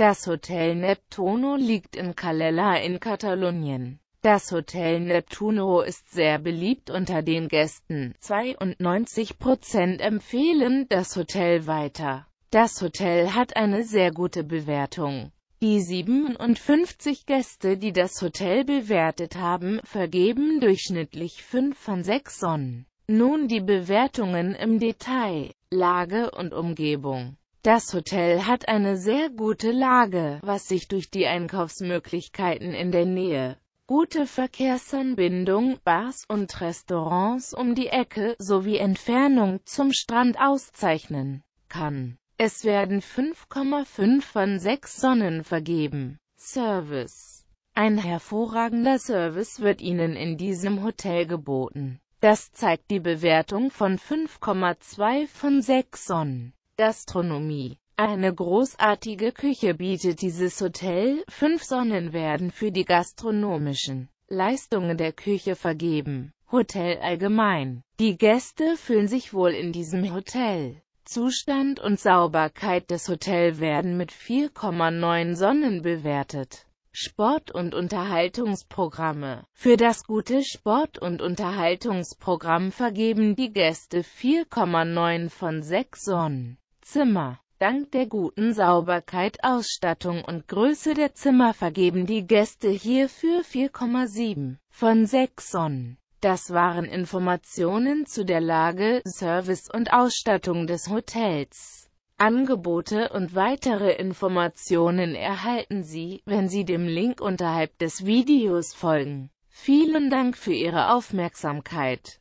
Das Hotel Neptuno liegt in Calella in Katalonien. Das Hotel Neptuno ist sehr beliebt unter den Gästen. 92% empfehlen das Hotel weiter. Das Hotel hat eine sehr gute Bewertung. Die 57 Gäste, die das Hotel bewertet haben, vergeben durchschnittlich 5 von 6 Sonnen. Nun die Bewertungen im Detail, Lage und Umgebung. Das Hotel hat eine sehr gute Lage, was sich durch die Einkaufsmöglichkeiten in der Nähe, gute Verkehrsanbindung, Bars und Restaurants um die Ecke sowie Entfernung zum Strand auszeichnen kann. Es werden 5,5 von 6 Sonnen vergeben. Service Ein hervorragender Service wird Ihnen in diesem Hotel geboten. Das zeigt die Bewertung von 5,2 von 6 Sonnen. Gastronomie eine großartige Küche bietet dieses Hotel, fünf Sonnen werden für die gastronomischen Leistungen der Küche vergeben. Hotel allgemein. Die Gäste fühlen sich wohl in diesem Hotel. Zustand und Sauberkeit des Hotels werden mit 4,9 Sonnen bewertet. Sport- und Unterhaltungsprogramme Für das gute Sport- und Unterhaltungsprogramm vergeben die Gäste 4,9 von 6 Sonnen. Zimmer. Dank der guten Sauberkeit, Ausstattung und Größe der Zimmer vergeben die Gäste hierfür 4,7 von 6 Sonnen. Das waren Informationen zu der Lage, Service und Ausstattung des Hotels. Angebote und weitere Informationen erhalten Sie, wenn Sie dem Link unterhalb des Videos folgen. Vielen Dank für Ihre Aufmerksamkeit.